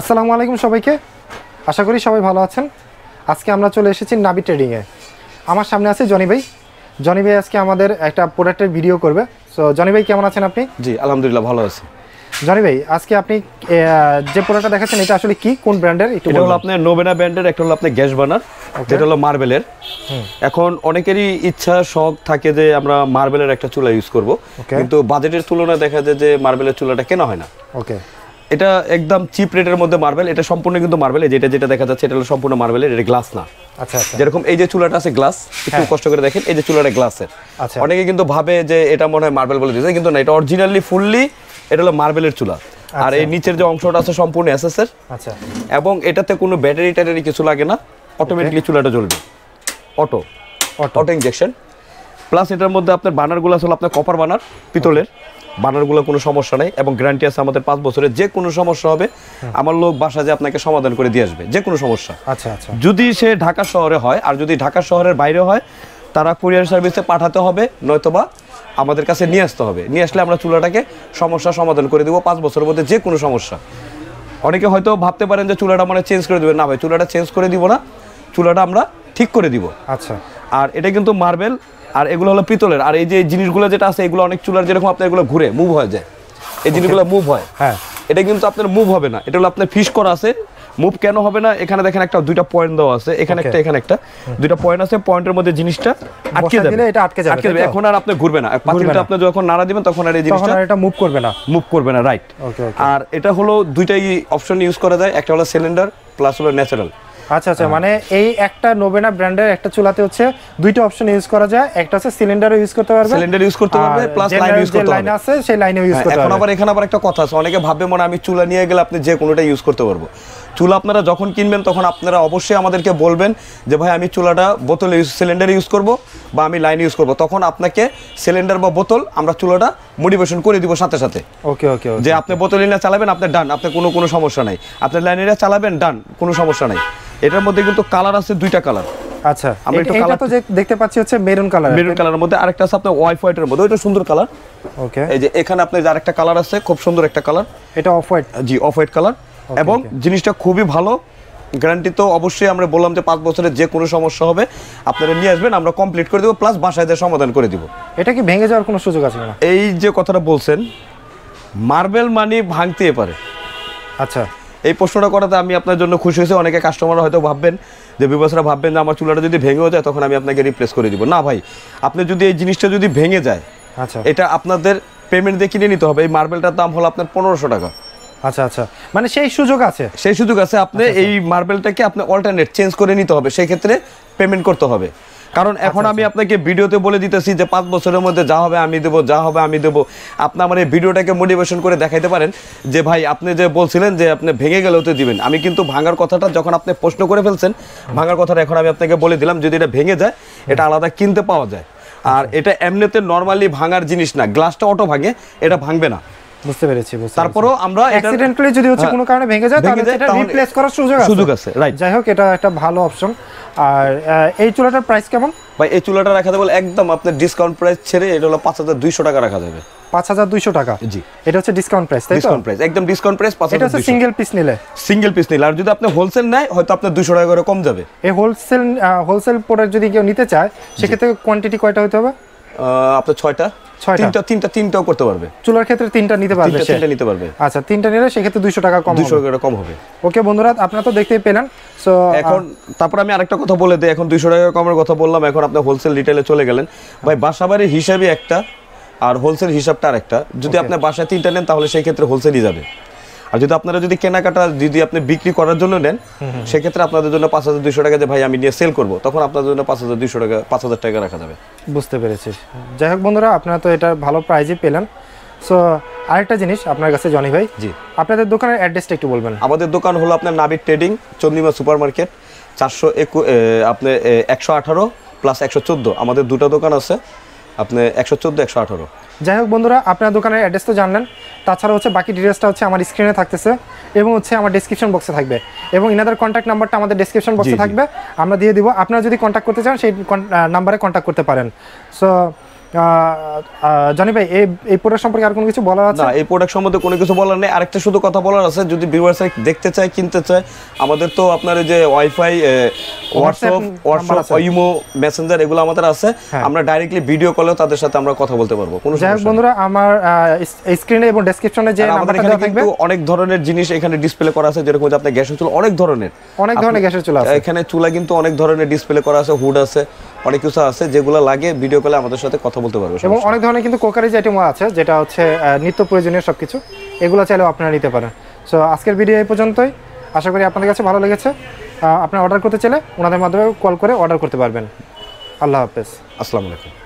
আসসালামু আলাইকুম সবাইকে আশা করি সবাই ভালো আছেন আজকে আমরা চলে এসেছি নাবি ট্রেডিংয়ে আমার সামনে আছে জনি ভাই জনি ভাই আজকে আমাদের একটা প্রোডাক্টের ভিডিও করবে সো জনি ভাই কেমন আছেন আপনি জি আলহামদুলিল্লাহ ভালো আছি জনি ভাই আজকে আপনি যে প্রোডাক্টটা দেখাচ্ছেন এটা আসলে কি কোন ব্র্যান্ডের এটা হলো আপনার নোবেনা ব্র্যান্ডের একটা হলো আপনার গ্যাস বার্নার যেটা হলো মার্বেলের এখন অনেকেরই ইচ্ছা শখ থাকে যে আমরা মার্বেলের একটা চুলা ইউজ করব কিন্তু বাজেটের তুলনায় দেখা যায় যে মার্বেলের চুলাটা কেনা হয় না ওকে এটা একদম চিপ রেটের মধ্যে মার্বেল এটা সম্পূর্ণ কিন্তু মার্বেল যেটা যেটা দেখা যাচ্ছে এটা হলো সম্পূর্ণ মার্বেলের এটা গ্লাস না আচ্ছা, আচ্ছা যেরকম এই যে চুলাটা আছে গ্লাস একটু হ্যাঁ। কষ্ট করে দেখেন এই যে চুলাটা গ্লাসের আচ্ছা। অনেকে কিন্তু ভাবে যে এটা মনে হয় মার্বেল বলে দিয়েছে কিন্তু না এটা অরিজিনালি ফুললি এটা হলো মার্বেলের চুলা আর আচ্ছা। এই নিচের যে অংশটা আছে সম্পূর্ণ এসএসএর আচ্ছা এবং এটাতে কোনো ব্যাটারি ট্যাটারি কিছু লাগে না অটোমেটিকলি চুলাটা জ্বলবে অটো অটো ইঞ্জেকশন প্লাস এটার মধ্যে আপনার বানারগুলো আসলে আপনার কপার বানার পিতলের বানারগুলো কোনো সমস্যা নেই এবং গ্যারান্টি আছে আমাদের পাঁচ বছরের যে কোনো সমস্যা হবে হ্যাঁ। আমার লোক বাসা যে আপনাকে সমাধান করে দিয়ে আসবে যে কোনো সমস্যা আচ্ছা আচ্ছা যদি সে ঢাকা শহরে হয় আর যদি ঢাকা শহরের বাইরে হয় তারা কুরিয়ার সার্ভিসে পাঠাতে হবে নয়তোবা আমাদের কাছে নিয়ে আসতে হবে নিয়ে আসলে আমরা চুলাটাকে সমস্যা সমাধান করে দেবো পাঁচ বছরের মধ্যে যে কোনো সমস্যা অনেকে হয়তো ভাবতে পারেন যে চুলাটা মানে চেঞ্জ করে দেবেন না ভাই চুলাটা চেঞ্জ করে দিব না চুলাটা আমরা ঠিক করে দিব আচ্ছা আর এটা কিন্তু মার্বেল আর এগুলো হলো পিতলের আর এই যে জিনিসগুলো যেটা আছে এগুলো অনেক চুলার যেরকম আপনার এগুলো ঘুরে মুভ হয়ে যায় এই জিনিসগুলো মুভ হয় হ্যাঁ এটা কিন্তু আপনার মুভ হবে না এটা হলো আপনার ফিস করা আছে মুভ কেন হবে না এখানে দেখেন একটা দুইটা পয়েন্ট দেওয়া আছে এখানে একটা এখানে একটা দুইটা পয়েন্ট আছে পয়েন্টের মধ্যে জিনিসটা আটকে যাবে এটা আটকে যাবে আটকে যাবে এখন আর আপনি ঘুরবে না পাতিলটা আপনি যখন নাড়া দিবেন তখন আর এই জিনিসটা এটা মুভ করবে না মুভ করবে না রাইট আর এটা হলো দুইটাই অপশন ইউজ করা যায় একটা হলো সিলিন্ডার প্লাস হলো ন্যাচারাল আচ্ছা আচ্ছা হ্যাঁ। মানে এই একটা নোবেনা ব্র্যান্ডের একটা চুলাতে হচ্ছে দুইটা অপশন ইউজ করা যায় একটা সিলিন্ডারও ইউজ করতে পারবে সিলিন্ডার ইউজ করতে পারবে প্লাস লাইন ইউজ করতে আছে সেই লাইনে হ্যাঁ, ইউজ করতে পারবে এখন আবার এখানে আবার একটা কথা আছে অনেকে মনে আমি চুলা নিয়ে গেলে আপনি যে কোনোটা ইউজ করতে পারবো চুলা আপনারা যখন কিনবেন তখন আপনারা অবশ্যই আমাদেরকে বলবেন যে ভাই আমি চুলাটা বোতলে সিলিন্ডার ইউজ করব বা আমি লাইন ইউজ করব তখন আপনাকে সিলিন্ডার বা বোতল আমরা চুলাটা মোটিভেশন করে দিব সাথে সাথে ওকে ওকে যে আপনি বোতল চালাবেন আপনার ডান আপনার কোনো কোনো সমস্যা নাই আপনার লাইন চালাবেন ডান কোনো সমস্যা নাই এটার মধ্যে কিন্তু কালার আছে দুইটা কালার আচ্ছা আমরা একটু কালার তো দেখতে পাচ্ছি হচ্ছে মেরুন কালার মেরুন কালারের মধ্যে আরেকটা আছে আপনার ওয়াইফ হোয়াইটের মধ্যে ওইটা সুন্দর কালার ওকে এই যে এখানে আপনার আরেকটা কালার আছে খুব সুন্দর একটা কালার এটা অফ হোয়াইট জি অফ হোয়াইট কালার এবং জিনিসটা খুবই ভালো গ্যারান্টি তো অবশ্যই আমরা বললাম যে পাঁচ বছরের যে কোনো সমস্যা হবে আপনারা নিয়ে আসবেন আমরা কমপ্লিট করে দেব প্লাস বাসায় দিয়ে সমাধান করে দিব এটা কি ভেঙে যাওয়ার কোনো সুযোগ আছে না এই যে কথাটা বলছেন মার্বেল মানি ভাঙতে পারে আচ্ছা এই প্রশ্নটা করাতে আমি আপনার জন্য খুশি হয়েছি অনেকে কাস্টমার হয়তো ভাববেন যে বিবাসরা ভাববেন যে আমার চুলাটা যদি ভেঙেও যায় তখন আমি আপনাকে রিপ্লেস করে দিব না ভাই আপনি যদি এই জিনিসটা যদি ভেঙে যায় আচ্ছা এটা আপনাদের পেমেন্ট দিয়ে কিনে নিতে হবে এই মার্বেলটার দাম হলো আপনার পনেরোশো টাকা আচ্ছা আচ্ছা মানে সেই সুযোগ আছে সেই সুযোগ আছে আপনি আচ্ছা, আচ্ছা। এই মার্বেলটাকে আপনি অল্টারনেট চেঞ্জ করে নিতে হবে সেই ক্ষেত্রে পেমেন্ট করতে হবে কারণ এখন আচ্ছা, আমি আচ্ছা। আপনাকে ভিডিওতে বলে দিতেছি যে পাঁচ বছরের মধ্যে যা হবে আমি দেবো যা হবে আমি দেবো আপনি আমার এই ভিডিওটাকে মোটিভেশন করে দেখাইতে পারেন যে ভাই আপনি যে বলছিলেন যে আপনি ভেঙে গেলেও তো দিবেন আমি কিন্তু ভাঙার কথাটা যখন আপনি প্রশ্ন করে ফেলছেন ভাঙার কথাটা এখন আমি আপনাকে বলে দিলাম যদি এটা ভেঙে যায় এটা আলাদা কিনতে পাওয়া যায় আর আচ্ছা। এটা এমনিতে নর্মালি ভাঙার জিনিস না গ্লাসটা অটো ভাঙে এটা ভাঙবে না বুঝতে পেরেছি তারপরও আমরা অ্যাক্সিডেন্টালি যদি হচ্ছে হ্যাঁ। কোনো কারণে ভেঙে যায় তাহলে এটা রিপ্লেস করার সুযোগ আছে সুযোগ আছে রাইট যাই হোক এটা একটা ভালো অপশন আর এই চুলাটার প্রাইস কেমন ভাই এই চুলাটা রাখা যাবে একদম আপনার ডিসকাউন্ট প্রাইস ছেড়ে এটা হলো পাঁচ হাজার দুইশো টাকা রাখা যাবে পাঁচ হাজার দুইশো টাকা জি এটা হচ্ছে ডিসকাউন্ট প্রাইস ডিসকাউন্ট প্রাইস একদম ডিসকাউন্ট প্রাইস পাঁচ এটা হচ্ছে সিঙ্গেল পিস নিলে সিঙ্গেল পিস নিলে আর যদি আপনি হোলসেল নেয় হয়তো আপনার দুশো টাকা করে কম যাবে এই হোলসেল হোলসেল প্রোডাক্ট যদি কেউ নিতে চায় সেক্ষেত্রে কোয়ান্টিটি কয়টা হতে হবে আপনার ছয়টা তিনটা তিনটা আচ্ছা, তো দেখতেই এখন তারপর আমি আরেকটা কথা বলে এখন টাকা কথা বললাম এখন হোলসেল চলে গেলেন ভাই হিসাবে একটা আর হোলসেল হিসাবটা একটা যদি আপনার বাসায় তিনটা নেন তাহলে সেই ক্ষেত্রে হোলসেলই যাবে আর যদি আপনারা যদি কেনাকাটা যদি আপনি বিক্রি করার জন্য নেন সেক্ষেত্রে আপনাদের জন্য পাঁচ হাজার দুইশো টাকা যে ভাই আমি নিয়ে সেল করব তখন আপনাদের জন্য পাঁচ হাজার দুইশো টাকা পাঁচ হাজার টাকা রাখা যাবে বুঝতে পেরেছি যাই হোক বন্ধুরা আপনারা তো এটা ভালো প্রাইজে পেলেন সো আরেকটা জিনিস আপনার কাছে জনি ভাই জি আপনাদের দোকানের অ্যাড্রেসটা একটু বলবেন আমাদের দোকান হলো আপনার নাবির ট্রেডিং চন্দ্রিমা সুপার মার্কেট চারশো একু আপনার একশো আঠারো প্লাস একশো চোদ্দো আমাদের দুটো দোকান আছে আপনি একশো চোদ্দো একশো আঠারো যাই হোক বন্ধুরা আপনার দোকানের অ্যাড্রেস তো জানলেন তাছাড়া হচ্ছে বাকি ডিটেলসটা হচ্ছে আমার স্ক্রিনে থাকতেছে এবং হচ্ছে আমার ডিসক্রিপশন বক্সে থাকবে এবং ইনাদের কন্ট্যাক্ট নাম্বারটা আমাদের ডিসক্রিপশন বক্সে থাকবে আমরা দিয়ে দিব আপনারা যদি কন্ট্যাক্ট করতে চান সেই নাম্বারে কন্ট্যাক্ট করতে পারেন সো জানি ভাই এই প্রোডাক্ট সম্পর্কে আর কোনো কিছু বলার আছে না এই প্রোডাক্ট সম্বন্ধে কোনো কিছু বলার নেই আরেকটা শুধু কথা বলার আছে যদি ভিউয়ার্স দেখতে চায় কিনতে চায় আমাদের তো আপনার যে ওয়াইফাই হোয়াটসঅ্যাপ হোয়াটসঅ্যাপ মেসেঞ্জার এগুলো আমাদের আছে হ্যাঁ। আমরা ডাইরেক্টলি ভিডিও কলে তাদের সাথে আমরা কথা বলতে পারবো কোনো যাই বন্ধুরা আমার স্ক্রিনে এবং ডেসক্রিপশনে যে অনেক ধরনের জিনিস এখানে ডিসপ্লে করা আছে যেরকম যে আপনার গ্যাসের চুলা অনেক ধরনের অনেক ধরনের গ্যাসের চুলা আছে এখানে চুলা কিন্তু অনেক ধরনের ডিসপ্লে করা আছে হুড আছে অনেক কিছু আছে যেগুলো লাগে ভিডিও কলে আমাদের সাথে কথা বলতে পারবে এবং অনেক ধরনের কিন্তু কোকারিজ আইটেমও আছে যেটা হচ্ছে নিত্য প্রয়োজনীয় সব কিছু এগুলো চাইলেও আপনারা নিতে পারেন সো আজকের ভিডিও এই পর্যন্তই আশা করি আপনাদের কাছে ভালো লেগেছে আপনারা অর্ডার করতে চাইলে ওনাদের মাধ্যমে কল করে অর্ডার করতে পারবেন আল্লাহ হাফেজ আসসালামু আলাইকুম